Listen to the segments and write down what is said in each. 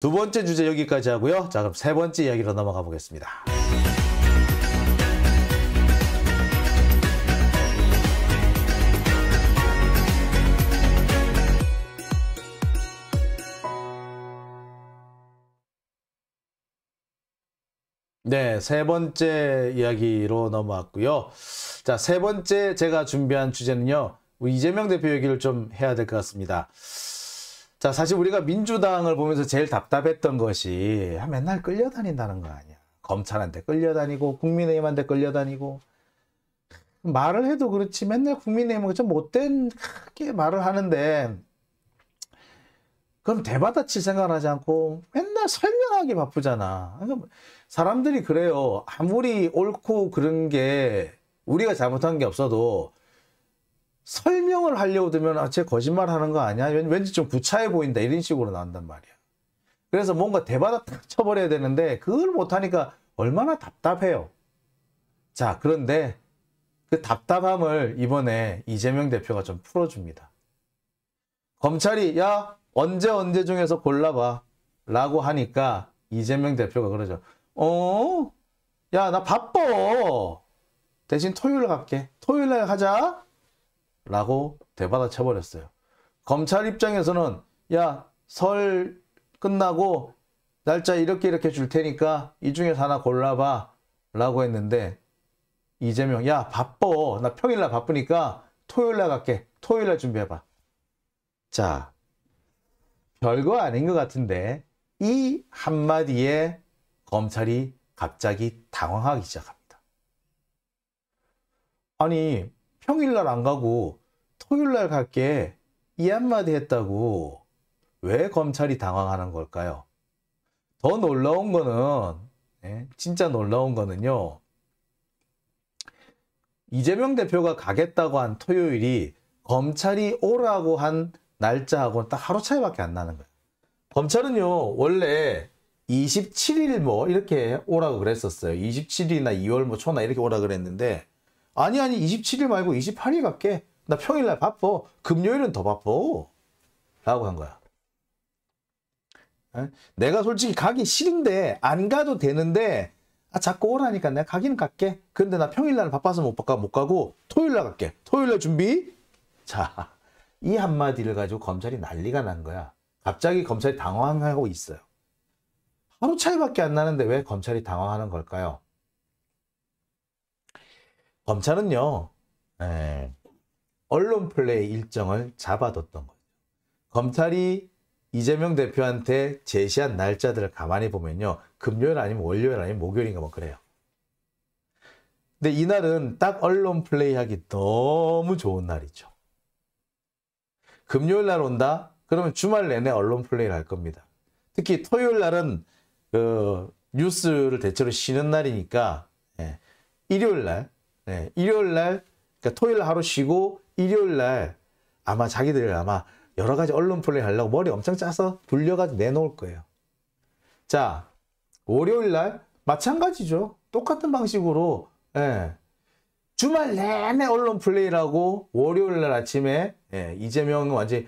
두 번째 주제 여기까지 하고요. 자 그럼 세 번째 이야기로 넘어가 보겠습니다. 네, 세 번째 이야기로 넘어왔고요. 자, 세 번째 제가 준비한 주제는요. 이재명 대표 얘기를 좀 해야 될 것 같습니다. 자, 사실 우리가 민주당을 보면서 제일 답답했던 것이 아, 맨날 끌려다닌다는 거 아니야. 검찰한테 끌려다니고 국민의힘한테 끌려다니고 말을 해도 그렇지 맨날 국민의힘은 좀 못된 크게 말을 하는데 그럼 대받아치 생각하지 을 않고 맨날 설명하기 바쁘잖아. 그러니까 사람들이 그래요. 아무리 옳고 그런 게 우리가 잘못한 게 없어도 설명을 하려고 들면 아, 쟤 거짓말 하는 거 아니야? 왠지 좀 구차해 보인다. 이런 식으로 나온단 말이야. 그래서 뭔가 대바닥 탁 쳐버려야 되는데 그걸 못하니까 얼마나 답답해요. 자, 그런데 그 답답함을 이번에 이재명 대표가 좀 풀어줍니다. 검찰이 야 언제 언제 중에서 골라봐 라고 하니까 이재명 대표가 그러죠. 어? 야 나 바빠. 대신 토요일 갈게. 토요일날 하자. 라고 대받아쳐 버렸어요. 검찰 입장에서는 야 설 끝나고 날짜 이렇게 이렇게 줄 테니까 이 중에서 하나 골라봐 라고 했는데 이재명 야 바빠 나 평일날 바쁘니까 토요일날 갈게 토요일날 준비해봐 자 별거 아닌 것 같은데 이 한마디에 검찰이 갑자기 당황하기 시작합니다 아니 평일날 안 가고 토요일날 갈게 이 한마디 했다고 왜 검찰이 당황하는 걸까요? 더 놀라운 거는 예, 진짜 놀라운 거는요. 이재명 대표가 가겠다고 한 토요일이 검찰이 오라고 한 날짜하고는 딱 하루 차이밖에 안 나는 거예요. 검찰은요 원래 27일 뭐 이렇게 오라고 그랬었어요. 27일이나 2월 뭐 초나 이렇게 오라 고 그랬는데 아니 아니 27일 말고 28일 갈게. 나 평일날 바빠. 금요일은 더 바빠. 라고 한 거야. 내가 솔직히 가기 싫은데 안 가도 되는데 아, 자꾸 오라니까 내가 가기는 갈게. 근데 나 평일날 바빠서 못, 가, 못 가고 토요일날 갈게. 토요일날 준비? 자, 이 한마디를 가지고 검찰이 난리가 난 거야. 갑자기 검찰이 당황하고 있어요. 하루 차이밖에 안 나는데 왜 검찰이 당황하는 걸까요? 검찰은요. 에, 언론 플레이 일정을 잡아뒀던 거예요. 검찰이 이재명 대표한테 제시한 날짜들을 가만히 보면요. 금요일 아니면 월요일 아니면 목요일인가 뭐 그래요. 근데 이날은 딱 언론 플레이하기 너무 좋은 날이죠. 금요일 날 온다? 그러면 주말 내내 언론 플레이를 할 겁니다. 특히 토요일 날은 그 뉴스를 대체로 쉬는 날이니까 예, 일요일 날, 예, 일요일 날, 그러니까 토요일 하루 쉬고 일요일 날 아마 자기들 아마 여러 가지 언론 플레이 하려고 머리 엄청 짜서 불려가지고 내놓을 거예요. 자, 월요일 날 마찬가지죠. 똑같은 방식으로 예, 주말 내내 언론 플레이라고 월요일 날 아침에 예, 이재명은 완전히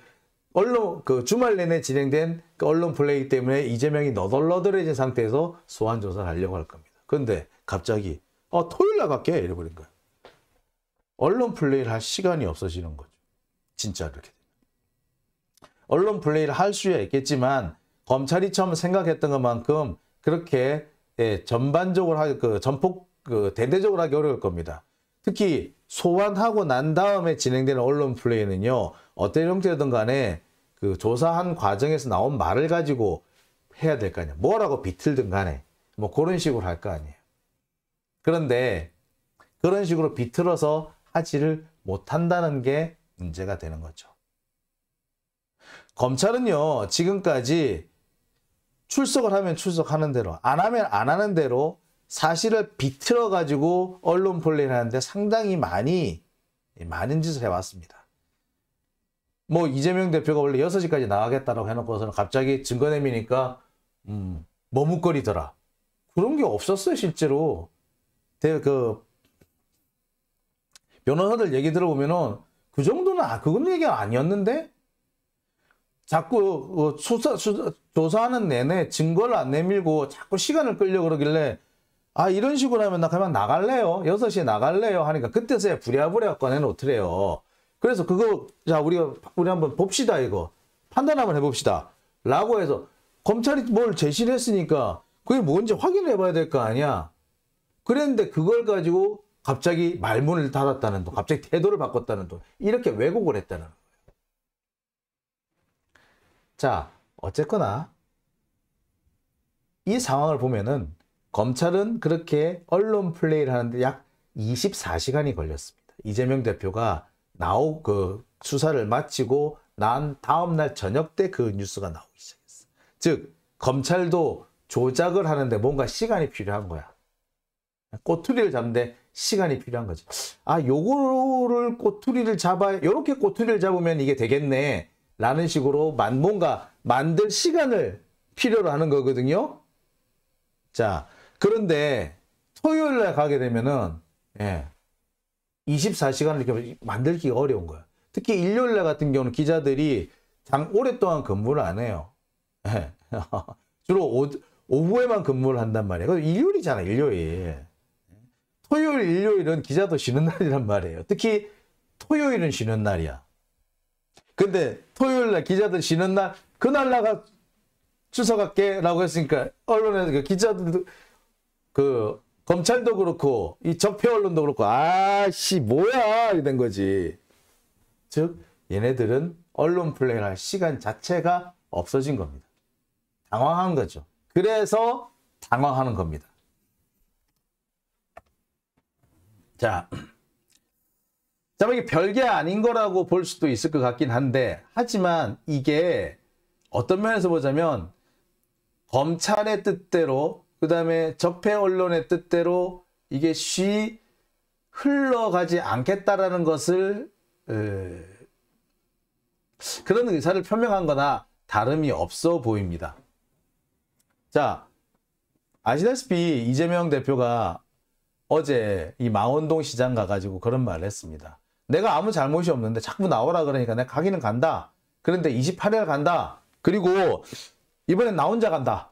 언론 그 주말 내내 진행된 그 언론 플레이 때문에 이재명이 너덜너덜해진 상태에서 소환 조사를 하려고 할 겁니다. 근데 갑자기 어 토요일 날 갈게 이래버린 거예요. 언론 플레이를 할 시간이 없어지는 거죠. 진짜 이렇게 언론 플레이를 할 수야 있겠지만 검찰이 처음 생각했던 것만큼 그렇게 예, 전반적으로 하기, 그 전폭 그 대대적으로 하기 어려울 겁니다. 특히 소환하고 난 다음에 진행되는 언론 플레이는요. 어떤 형태든 간에 그 조사한 과정에서 나온 말을 가지고 해야 될 거 아니에요. 뭐라고 비틀든 간에 뭐 그런 식으로 할 거 아니에요. 그런데 그런 식으로 비틀어서 하지를 못한다는 게 문제가 되는 거죠. 검찰은요, 지금까지 출석을 하면 출석하는 대로, 안 하면 안 하는 대로 사실을 비틀어 가지고 언론 플레이를 하는데 상당히 많이, 많은 짓을 해왔습니다. 뭐, 이재명 대표가 원래 6시까지 나가겠다라고 해놓고서는 갑자기 증거내미니까, 음, 머뭇거리더라. 그런 게 없었어요, 실제로. 대, 그, 변호사들 얘기 들어보면은 그 정도는 아 그건 얘기가 아니었는데 자꾸 그 수사, 수사, 조사하는 내내 증거를 안 내밀고 자꾸 시간을 끌려 그러길래 아 이런 식으로 하면 나 그냥 나갈래요 6시에 나갈래요 하니까 그때서야 부랴부랴 꺼내놓더래요 그래서 그거 자 우리가 우리 한번 봅시다 이거 판단 한번 해봅시다 라고 해서 검찰이 뭘 제시를 했으니까 그게 뭔지 확인해 봐야 될 거 아니야 그랬는데 그걸 가지고 갑자기 말문을 닫았다는 돈, 갑자기 태도를 바꿨다는 돈, 이렇게 왜곡을 했다는 거예요. 자, 어쨌거나 이 상황을 보면은 검찰은 그렇게 언론 플레이를 하는데 약 24시간이 걸렸습니다. 이재명 대표가 나오 그 수사를 마치고 난 다음 날 저녁 때 그 뉴스가 나오기 시작했어. 즉 검찰도 조작을 하는데 뭔가 시간이 필요한 거야. 꼬투리를 잡는데 시간이 필요한 거죠. 아, 요거를 꼬투리를 잡아, 요렇게 꼬투리를 잡으면 이게 되겠네. 라는 식으로 만, 뭔가 만들 시간을 필요로 하는 거거든요. 자, 그런데 토요일 날 가게 되면은, 예, 24시간을 이렇게 만들기 가 어려운 거야 특히 일요일 날 같은 경우는 기자들이 장 오랫동안 근무를 안 해요. 예. 주로 오, 오후에만 근무를 한단 말이에요. 일요일이잖아, 일요일. 토요일, 일요일은 기자도 쉬는 날이란 말이에요. 특히 토요일은 쉬는 날이야. 근데 토요일 날 기자들 쉬는 날 그날 나가 추석할게 라고 했으니까 언론에서 그 기자들도 그 검찰도 그렇고 이 적폐 언론도 그렇고 아씨 뭐야 이 된 거지. 즉 얘네들은 언론 플레이를 할 시간 자체가 없어진 겁니다. 당황한 거죠. 그래서 당황하는 겁니다. 자, 자, 이게 별게 아닌 거라고 볼 수도 있을 것 같긴 한데, 하지만 이게 어떤 면에서 보자면, 검찰의 뜻대로, 그 다음에 적폐 언론의 뜻대로 이게 쉬 흘러가지 않겠다라는 것을, 에, 그런 의사를 표명한 거나 다름이 없어 보입니다. 자, 아시다시피 이재명 대표가 어제 이 망원동 시장 가가지고 그런 말을 했습니다. 내가 아무 잘못이 없는데 자꾸 나오라 그러니까 내가 가기는 간다. 그런데 28일 간다. 그리고 이번엔 나 혼자 간다.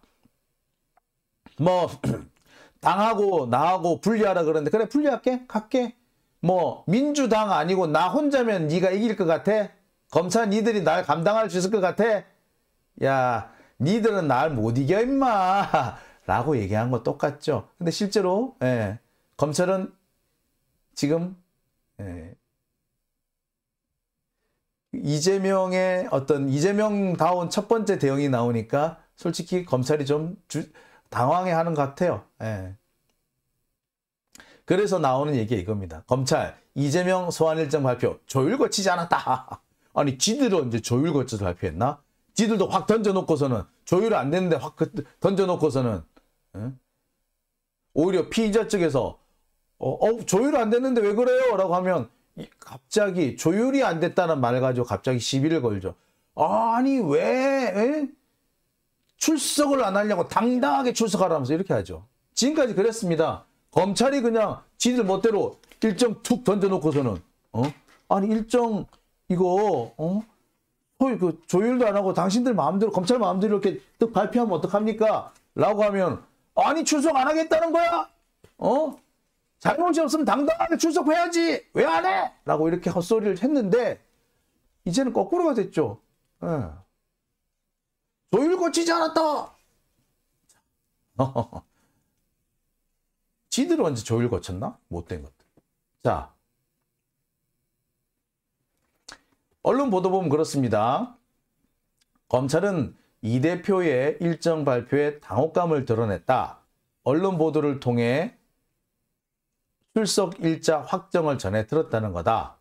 뭐 당하고 나하고 분리하라 그러는데 그래 분리할게 갈게 뭐 민주당 아니고 나 혼자면 네가 이길 것 같아 검찰 니들이 날 감당할 수 있을 것 같아 야 니들은 날 못 이겨 임마 라고 얘기한 거 똑같죠 근데 실제로 예 검찰은 지금 예. 이재명의 어떤 이재명다운 첫 번째 대응이 나오니까 솔직히 검찰이 좀 주, 당황해하는 것 같아요. 예. 그래서 나오는 얘기가 이겁니다. 검찰 이재명 소환일정 발표 조율 거치지 않았다. 아니 지들은 이제 조율 거쳐서 발표했나? 지들도 확 던져놓고서는 조율 안 됐는데 확 그, 던져놓고서는 예? 오히려 피의자 측에서 어, 어, 조율 안 됐는데 왜 그래요? 라고 하면 갑자기 조율이 안 됐다는 말을 가지고 갑자기 시비를 걸죠. 아니 왜 에? 출석을 안 하려고 당당하게 출석하라면서 이렇게 하죠. 지금까지 그랬습니다. 검찰이 그냥 지들 멋대로 일정 툭 던져놓고서는 어? 아니 일정 이거 어? 소위 그 조율도 안 하고 당신들 마음대로 검찰 마음대로 이렇게 뜻 발표하면 어떡합니까? 라고 하면 아니 출석 안 하겠다는 거야? 어? 잘못이 없으면 당당하게 출석해야지 왜 안 해? 라고 이렇게 헛소리를 했는데 이제는 거꾸로가 됐죠. 예. 조율 거치지 않았다. 지들 언제 조율 거쳤나? 못된 것들. 자, 언론 보도 보면 그렇습니다. 검찰은 이 대표의 일정 발표에 당혹감을 드러냈다. 언론 보도를 통해 출석 일자 확정을 전해 들었다는 거다.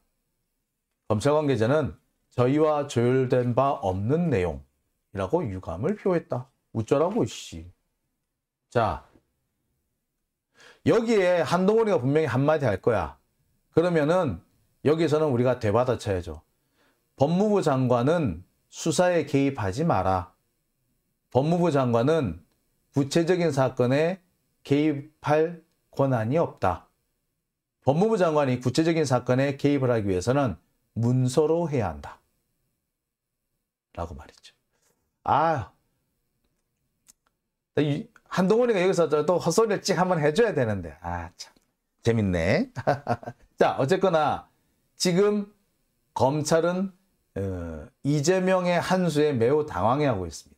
검찰 관계자는 저희와 조율된 바 없는 내용이라고 유감을 표했다. 웃자라고 씨. 자, 여기에 한동훈이가 분명히 한마디 할 거야. 그러면은 여기서는 우리가 되받아쳐야죠. 법무부 장관은 수사에 개입하지 마라. 법무부 장관은 구체적인 사건에 개입할 권한이 없다. 법무부 장관이 구체적인 사건에 개입을 하기 위해서는 문서로 해야 한다. 라고 말했죠. 아, 한동훈이가 여기서 또 헛소리를 찍 한번 해줘야 되는데. 아, 참. 재밌네. 자, 어쨌거나 지금 검찰은 어, 이재명의 한수에 매우 당황해하고 있습니다.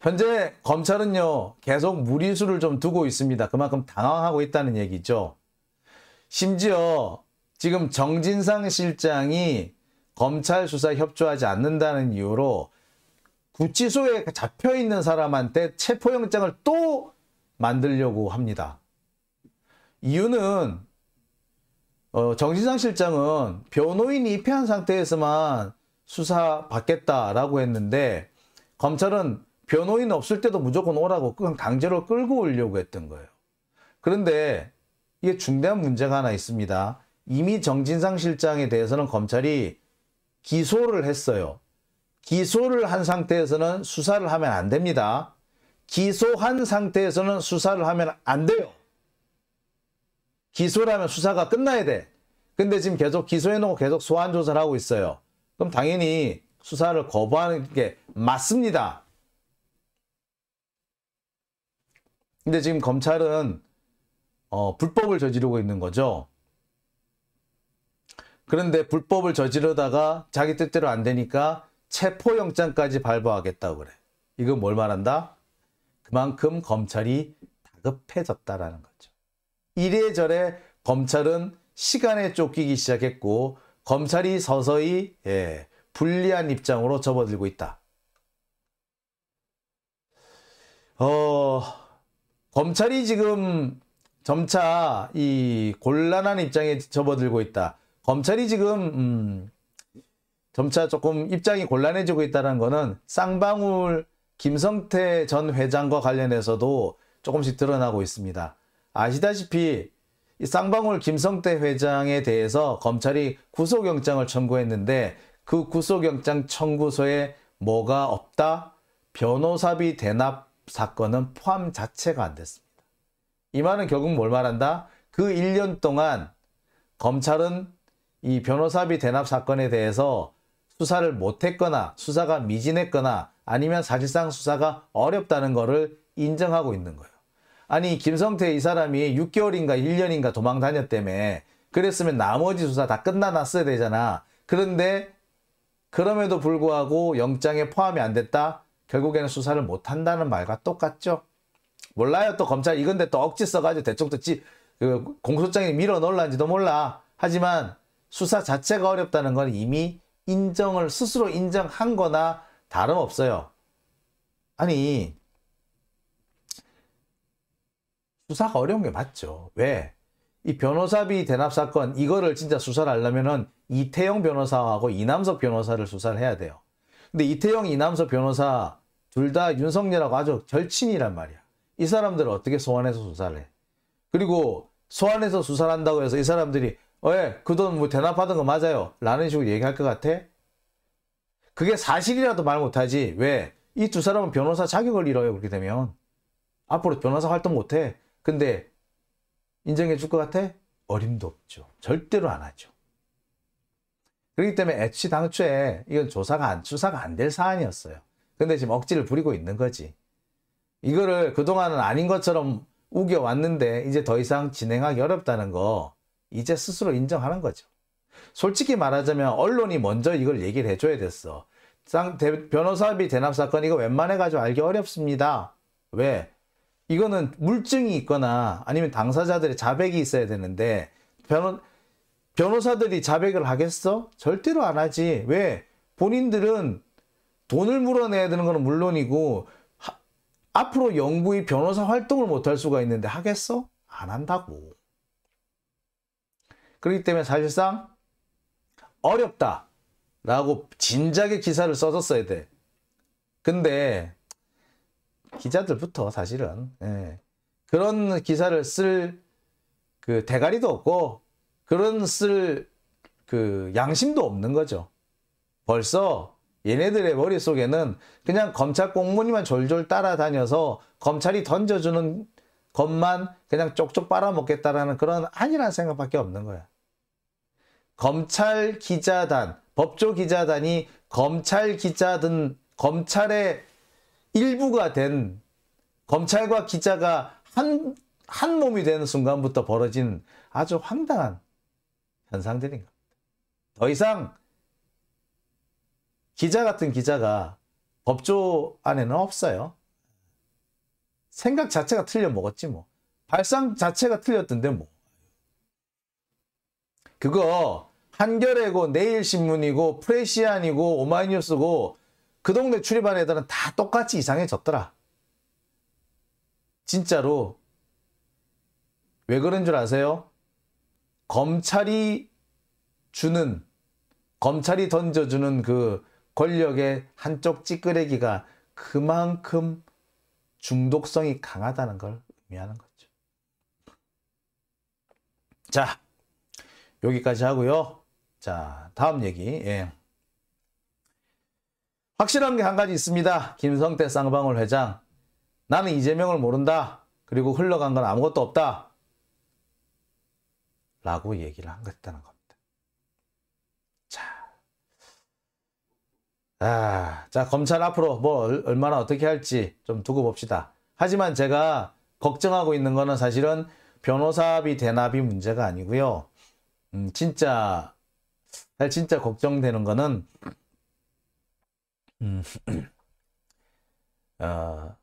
현재 검찰은요 계속 무리수를 좀 두고 있습니다. 그만큼 당황하고 있다는 얘기죠. 심지어 지금 정진상 실장이 검찰 수사에 협조하지 않는다는 이유로 구치소에 잡혀있는 사람한테 체포영장을 또 만들려고 합니다. 이유는 어, 정진상 실장은 변호인이 입회한 상태에서만 수사받겠다라고 했는데 검찰은 변호인 없을 때도 무조건 오라고 그냥 강제로 끌고 오려고 했던 거예요. 그런데 이게 중대한 문제가 하나 있습니다. 이미 정진상 실장에 대해서는 검찰이 기소를 했어요. 기소를 한 상태에서는 수사를 하면 안 됩니다. 기소한 상태에서는 수사를 하면 안 돼요. 기소라면 수사가 끝나야 돼. 근데 지금 계속 기소해놓고 계속 소환조사를 하고 있어요. 그럼 당연히 수사를 거부하는 게 맞습니다. 근데 지금 검찰은 어, 불법을 저지르고 있는 거죠. 그런데 불법을 저지르다가 자기 뜻대로 안 되니까 체포영장까지 발부하겠다고 그래. 이건 뭘 말한다? 그만큼 검찰이 다급해졌다라는 거죠. 이래저래 검찰은 시간에 쫓기기 시작했고 검찰이 서서히 예, 불리한 입장으로 접어들고 있다. 어... 검찰이 지금 점차 이 곤란한 입장에 접어들고 있다. 검찰이 지금 음, 점차 조금 입장이 곤란해지고 있다는 것은 쌍방울 김성태 전 회장과 관련해서도 조금씩 드러나고 있습니다. 아시다시피 쌍방울 김성태 회장에 대해서 검찰이 구속영장을 청구했는데 그 구속영장 청구서에 뭐가 없다? 변호사비 대납 사건은 포함 자체가 안 됐습니다. 이 말은 결국 뭘 말한다? 그 1년 동안 검찰은 이 변호사비 대납 사건에 대해서 수사를 못했거나 수사가 미진했거나 아니면 사실상 수사가 어렵다는 것을 인정하고 있는 거예요. 아니 김성태 이 사람이 6개월인가 1년인가 도망 다녔다며 그랬으면 나머지 수사 다 끝나놨어야 되잖아. 그런데 그럼에도 불구하고 영장에 포함이 안 됐다? 결국에는 수사를 못한다는 말과 똑같죠. 몰라요. 또 검찰 이건데 또 억지 써가지고 대충 또지 그 공소장에 밀어 넣을란지도 몰라. 하지만 수사 자체가 어렵다는 건 이미 인정을 스스로 인정한 거나 다름없어요. 아니 수사가 어려운 게 맞죠. 왜? 이 변호사비 대납 사건 이거를 진짜 수사를 하려면은 이태영 변호사하고 이남석 변호사를 수사를 해야 돼요. 근데 이태영, 이남서 변호사 둘 다 윤석열하고 아주 절친이란 말이야. 이 사람들을 어떻게 소환해서 수사를 해? 그리고 소환해서 수사를 한다고 해서 이 사람들이 왜그돈뭐 어, 예, 대납하던 거 맞아요? 라는 식으로 얘기할 것 같아? 그게 사실이라도 말 못하지. 왜? 이 두 사람은 변호사 자격을 잃어요. 그렇게 되면. 앞으로 변호사 활동 못해. 근데 인정해 줄 것 같아? 어림도 없죠. 절대로 안 하죠. 그렇기 때문에 애취 당초에 이건 조사가 안, 수사가 안 될 사안이었어요. 근데 지금 억지를 부리고 있는 거지. 이거를 그동안은 아닌 것처럼 우겨왔는데 이제 더 이상 진행하기 어렵다는 거 이제 스스로 인정하는 거죠. 솔직히 말하자면 언론이 먼저 이걸 얘기를 해줘야 됐어. 변호사비 대납 사건 이거 웬만해가지고 알기 어렵습니다. 왜? 이거는 물증이 있거나 아니면 당사자들의 자백이 있어야 되는데 변호 변호사들이 자백을 하겠어? 절대로 안 하지. 왜? 본인들은 돈을 물어내야 되는 것 물론이고 하, 앞으로 영구히 변호사 활동을 못 할 수가 있는데 하겠어? 안 한다고. 그렇기 때문에 사실상 어렵다 라고 진작에 기사를 써줬어야 돼. 근데 기자들부터 사실은 예, 그런 기사를 쓸 그 대가리도 없고 그런 쓸 그 양심도 없는 거죠. 벌써 얘네들의 머릿속에는 그냥 검찰 공무원이만 졸졸 따라다녀서 검찰이 던져주는 것만 그냥 쪽쪽 빨아먹겠다라는 그런 안일한 생각밖에 없는 거야. 검찰 기자단, 법조 기자단이 검찰 기자든 검찰의 일부가 된 검찰과 기자가 한, 한 몸이 되는 순간부터 벌어진 아주 황당한 현상들인 겁니다. 더 이상 기자 같은 기자가 법조 안에는 없어요. 생각 자체가 틀려 먹었지 뭐. 발상 자체가 틀렸던데 뭐. 그거 한겨레고 내일신문이고 프레시안이고 오마이뉴스고 그 동네 출입한 애들은 다 똑같이 이상해졌더라. 진짜로 왜 그런 줄 아세요? 검찰이 주는 검찰이 던져주는 그 권력의 한쪽 찌끄레기가 그만큼 중독성이 강하다는 걸 의미하는 거죠. 자, 여기까지 하고요. 자, 다음 얘기. 예. 확실한 게 한 가지 있습니다. 김성태 쌍방울 회장. 나는 이재명을 모른다. 그리고 흘러간 건 아무것도 없다. 라고 얘기를 한 했다는 겁니다. 자. 아, 자, 검찰 앞으로 뭐 얼마나 어떻게 할지 좀 두고 봅시다. 하지만 제가 걱정하고 있는 거는 사실은 변호사비 대납이 문제가 아니고요. 음, 진짜 진짜 걱정되는 거는 음, 어,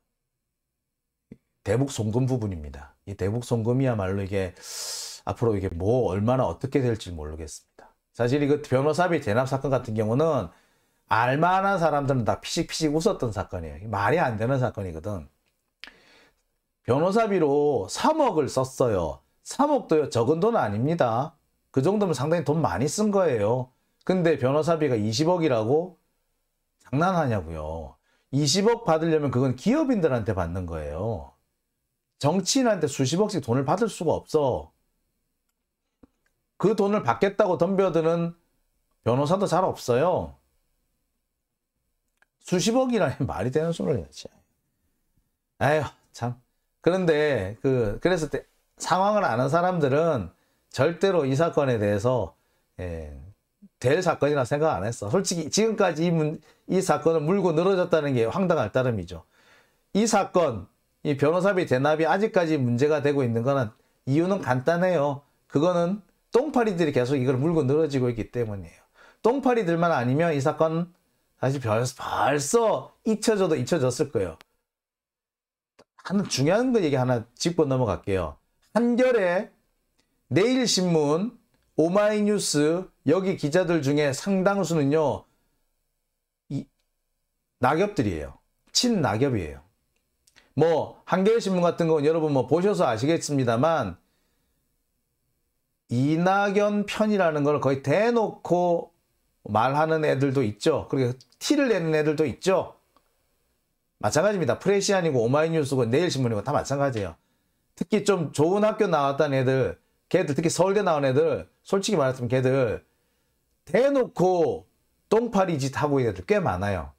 대북 송금 부분입니다. 이 대북 송금이야말로 이게 앞으로 이게 뭐 얼마나 어떻게 될지 모르겠습니다. 사실 이거 변호사비 대납 사건 같은 경우는 알만한 사람들은 다 피식피식 웃었던 사건이에요. 말이 안 되는 사건이거든. 변호사비로 3억을 썼어요. 3억도요 적은 돈 아닙니다. 그 정도면 상당히 돈 많이 쓴 거예요. 근데 변호사비가 20억이라고 장난하냐고요. 20억 받으려면 그건 기업인들한테 받는 거예요. 정치인한테 수십억씩 돈을 받을 수가 없어. 그 돈을 받겠다고 덤벼드는 변호사도 잘 없어요. 수십억이라니 말이 되는 소리를 했지. 아휴, 참. 그런데 그 그래서 때, 상황을 아는 사람들은 절대로 이 사건에 대해서 예, 될 사건이라 생각 안 했어. 솔직히 지금까지 이, 문, 이 사건을 물고 늘어졌다는 게 황당할 따름이죠. 이 사건, 이 변호사비 대납이 아직까지 문제가 되고 있는 거는 이유는 간단해요. 그거는 똥파리들이 계속 이걸 물고 늘어지고 있기 때문이에요. 똥파리들만 아니면 이 사건 다시 벌써 잊혀져도 잊혀졌을 거예요. 하나 중요한 거 얘기 하나 짚고 넘어갈게요. 한결에 내일신문, 오마이뉴스 여기 기자들 중에 상당수는요. 이, 낙엽들이에요. 친낙엽이에요. 뭐 한겨레신문 같은 건 여러분 뭐 보셔서 아시겠습니다만 이낙연 편이라는 걸 거의 대놓고 말하는 애들도 있죠. 그리고 티를 내는 애들도 있죠. 마찬가지입니다. 프레시안이고 오마이뉴스고 내일신문이고 다 마찬가지예요. 특히 좀 좋은 학교 나왔던 애들, 걔들 특히 서울대 나온 애들, 솔직히 말했으면 걔들 대놓고 똥파리 짓 하고 있는 애들 꽤 많아요.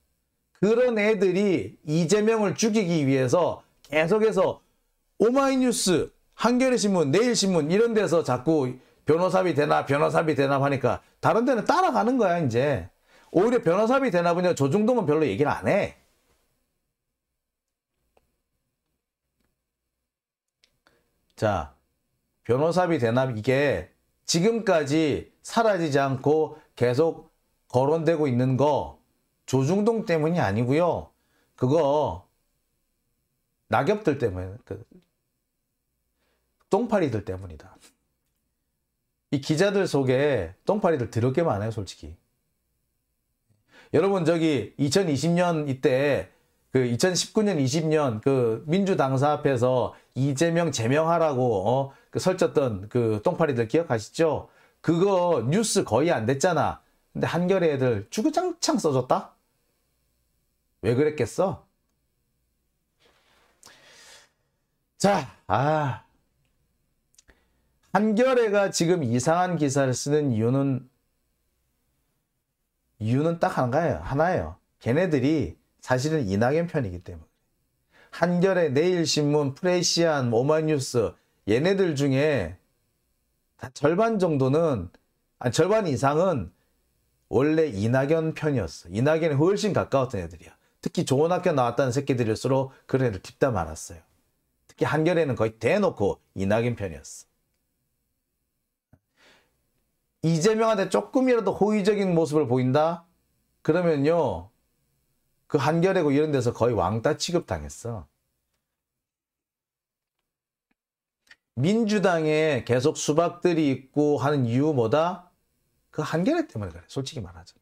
그런 애들이 이재명을 죽이기 위해서 계속해서 오마이뉴스, 한겨레신문, 내일신문 이런 데서 자꾸 변호사비 대납, 변호사비 대납 하니까 다른 데는 따라가는 거야 이제. 오히려 변호사비 대납은 조중동은 별로 얘기를 안 해. 자, 변호사비 대납 이게 지금까지 사라지지 않고 계속 거론되고 있는 거 조중동 때문이 아니고요. 그거 낙엽들 때문에 그 똥파리들 때문이다. 이 기자들 속에 똥파리들 더럽게 많아요, 솔직히. 여러분, 저기 2020년 이때 그 2019년, 20년 그 민주당사 앞에서 이재명 제명하라고 어, 그 설쳤던 그 똥파리들 기억하시죠? 그거 뉴스 거의 안 됐잖아. 근데 한겨레 애들 주구장창 써줬다? 왜 그랬겠어? 자, 아, 한겨레가 지금 이상한 기사를 쓰는 이유는 이유는 딱 하나예요. 하나예요. 걔네들이 사실은 이낙연 편이기 때문에. 한겨레, 내일신문, 프레시안, 오마이뉴스 얘네들 중에 절반 정도는 아니, 절반 이상은 원래 이낙연 편이었어. 이낙연에 훨씬 가까웠던 애들이야. 특히 좋은 학교 나왔다는 새끼들일수록 그런 애들 딥다 많았어요. 특히 한겨레는 거의 대놓고 이낙연 편이었어. 이재명한테 조금이라도 호의적인 모습을 보인다? 그러면요. 그 한겨레고 이런 데서 거의 왕따 취급당했어. 민주당에 계속 수박들이 있고 하는 이유 뭐다? 그 한겨레 때문에 그래. 솔직히 말하자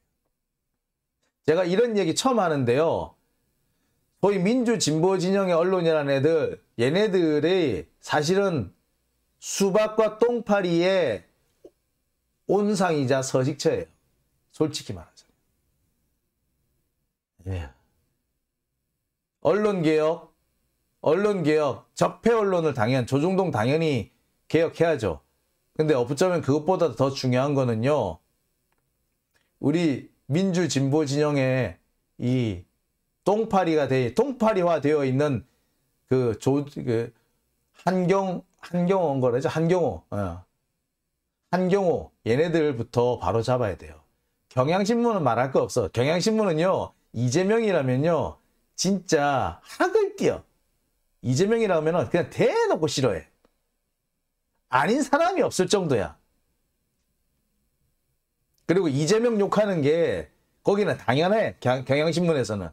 제가 이런 얘기 처음 하는데요. 거의 민주 진보 진영의 언론이라는 애들, 얘네들의 사실은 수박과 똥파리에 온상이자 서식처예요. 솔직히 말하자면. 예. 언론개혁, 언론개혁, 적폐 언론을 당연, 조중동 당연히 개혁해야죠. 근데 어쩌면 그것보다 더 중요한 거는요. 우리 민주 진보 진영의 이 똥파리가 돼, 똥파리화 되어 있는 그 조, 그, 한경, 한경원인 거라죠. 한경호. 어. 한경호 얘네들부터 바로 잡아야 돼요. 경향신문은 말할 거 없어. 경향신문은요. 이재명이라면요. 진짜 학을 뛰어. 이재명이라면 그냥 대놓고 싫어해. 아닌 사람이 없을 정도야. 그리고 이재명 욕하는 게 거기는 당연해. 경향신문에서는.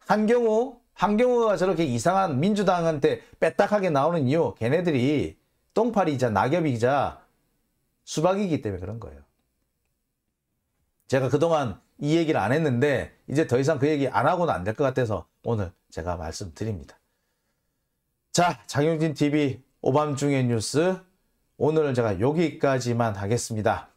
한경호, 한경호가 저렇게 이상한 민주당한테 빼딱하게 나오는 이유 걔네들이 똥파리이자 낙엽이자 수박이기 때문에 그런 거예요. 제가 그동안 이 얘기를 안 했는데 이제 더 이상 그 얘기 안 하고는 안 될 것 같아서 오늘 제가 말씀드립니다. 자, 장용진 TV 오밤중의 뉴스 오늘은 제가 여기까지만 하겠습니다.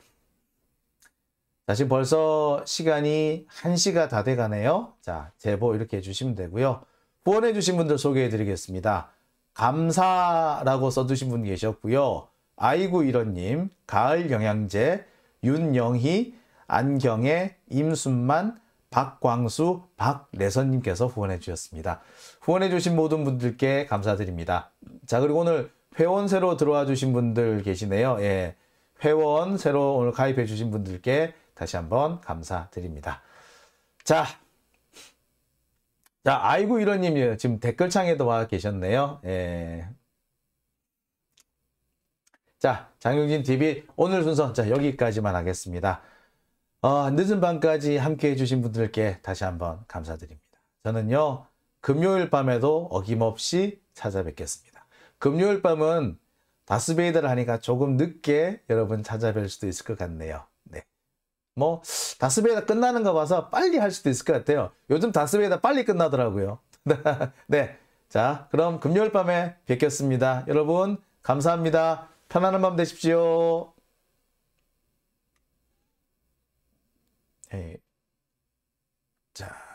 다시 벌써 시간이 1시가 다 돼가네요. 자, 제보 이렇게 해주시면 되고요. 후원해주신 분들 소개해드리겠습니다. 감사라고 써주신 분 계셨고요. 아이구 이런님, 가을영양제, 윤영희, 안경의 임순만, 박광수, 박래선님께서 후원해 주셨습니다. 후원해 주신 모든 분들께 감사드립니다. 자 그리고 오늘 회원 새로 들어와 주신 분들 계시네요. 예, 회원 새로 오늘 가입해 주신 분들께 다시 한번 감사드립니다. 자, 자 아이고 이런님 예, 지금 댓글창에도 와 계셨네요. 예, 자, 장용진 TV 오늘 순서 자 여기까지만 하겠습니다. 어, 늦은 밤까지 함께해 주신 분들께 다시 한번 감사드립니다. 저는요, 금요일 밤에도 어김없이 찾아뵙겠습니다. 금요일 밤은 다스베이더를 하니까 조금 늦게 여러분 찾아뵐 수도 있을 것 같네요. 네. 뭐, 다스베이더 끝나는 거 봐서 빨리 할 수도 있을 것 같아요. 요즘 다스베이더 빨리 끝나더라고요. 네. 자, 그럼 금요일 밤에 뵙겠습니다. 여러분, 감사합니다. 편안한 밤 되십시오. 네. 자.